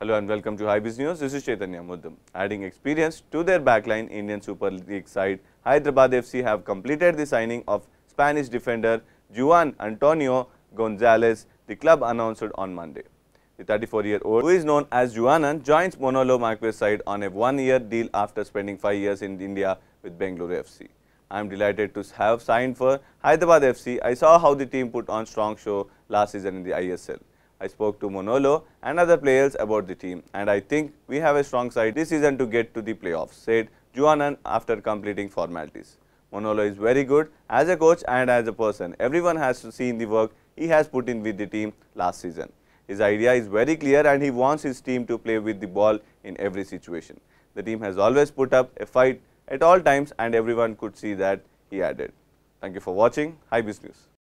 Hello and welcome to High Business News. This is Chaitanya Muddam. Adding experience to their backline, Indian Super League side Hyderabad FC have completed the signing of Spanish defender Juan Antonio Gonzalez, the club announced on Monday. The 34-year-old, who is known as Juanan, joins Monolo Marquez side on a one-year deal after spending five years in India with Bengaluru FC. I am delighted to have signed for Hyderabad FC. I saw how the team put on strong show last season in the ISL. I spoke to Monolo and other players about the team and I think we have a strong side this season to get to the playoffs, said Juanan after completing formalities. Monolo is very good as a coach and as a person. Everyone has seen the work he has put in with the team last season. His idea is very clear and he wants his team to play with the ball in every situation. The team has always put up a fight at all times and everyone could see that, he added. Thank you for watching. Hi News.